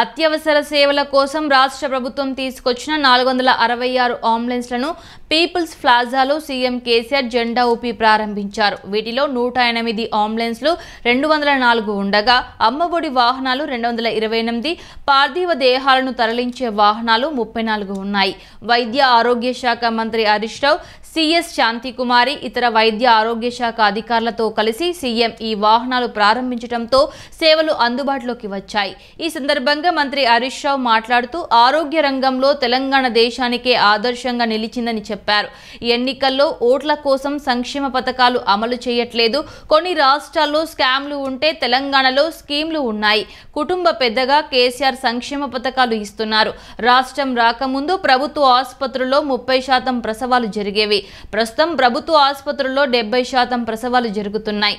అత్యవసర సేవల కోసం రాష్ట్ర ప్రభుత్వం తీసుకొచ్చిన నాలుగు వందల అరవై ఆరు అంబులెన్స్లను పీపుల్స్ ప్లాజాలో సీఎం కేసీఆర్ జెండా ఊపి ప్రారంభించారు వీటిలో నూట ఎనిమిది అంబులెన్స్లు రెండు వందల నాలుగు ఉండగా అమ్మఒడి వాహనాలు రెండు వందల ఇరవై ఎనిమిది పార్థివ దేహాలను తరలించే వాహనాలు ముప్పై నాలుగు ఉన్నాయి వైద్య ఆరోగ్య శాఖ మంత్రి హరీష్ రావు సిఎస్ శాంతికుమారి ఇతర వైద్య ఆరోగ్య శాఖ అధికారులతో కలిసి సీఎం ఈ వాహనాలు ప్రారంభించడంతో సేవలు అందుబాటులోకి వచ్చాయి ఈ సందర్భంగా మంత్రి హరీష్ రావు మాట్లాడుతూ ఆరోగ్య రంగంలో తెలంగాణ దేశానికే ఆదర్శంగా నిలిచిందని చెప్పారు చెప్పారు ఎన్నికల్లో ఓట్ల కోసం సంక్షేమ పథకాలు అమలు చేయట్లేదు కొన్ని రాష్ట్రాల్లో స్కామ్లు ఉంటే తెలంగాణలో స్కీమ్లు ఉన్నాయి కుటుంబ పెద్దగా కేసీఆర్ సంక్షేమ పథకాలు ఇస్తున్నారు రాష్ట్రం రాకముందు ప్రభుత్వ ఆసుపత్రుల్లో ముప్పై శాతం ప్రసవాలు జరిగేవి ప్రస్తుతం ప్రభుత్వ ఆసుపత్రుల్లో డెబ్బై శాతం ప్రసవాలు జరుగుతున్నాయి